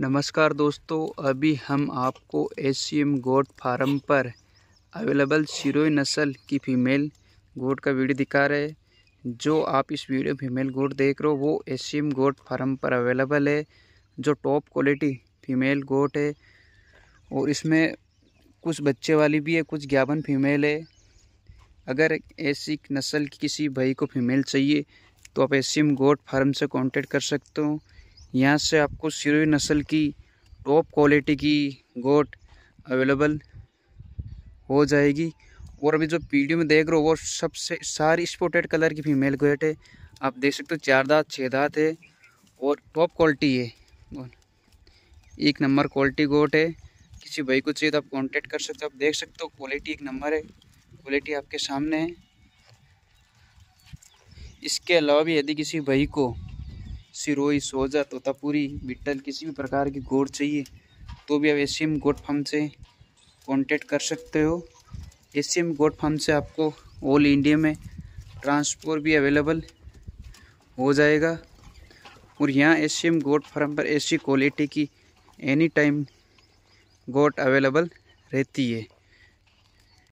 नमस्कार दोस्तों अभी हम आपको S C M goat farm पर अवेलेबल सिरोई नस्ल की फीमेल गोट का वीडियो दिखा रहे हैं जो आप इस वीडियो फीमेल गोट देख रहे हो वो S C M goat farm पर अवेलेबल है जो टॉप क्वालिटी फीमेल गोट है और इसमें कुछ बच्चे वाली भी है कुछ ग्यावन फीमेल है अगर ऐसी नस्ल की किसी भाई को फीमेल चाहिए तो आप S C M goat farm से कॉन्टेक्ट कर सकते हो यहाँ से आपको सिरोही नस्ल की टॉप क्वालिटी की गोट अवेलेबल हो जाएगी और अभी जो पीडियो में देख रहे हो वो सबसे सारी स्पोटेड कलर की फीमेल गोट है आप देख सकते हो चार दांत छः दांत है और टॉप क्वालिटी है एक नंबर क्वालिटी गोट है किसी भाई को चाहिए तो आप कांटेक्ट कर सकते हो आप देख सकते हो क्वालिटी एक नंबर है क्वालिटी आपके सामने है इसके अलावा भी यदि किसी भाई को सिरोई सोजा तोतापुरी बिट्टल किसी भी प्रकार की गोड चाहिए तो भी आप S C M goat farm से कॉन्टेक्ट कर सकते हो S C M goat farm से आपको ऑल इंडिया में ट्रांसपोर्ट भी अवेलेबल हो जाएगा और यहाँ S C M goat farm पर ऐसी क्वालिटी की एनी टाइम गोट अवेलेबल रहती है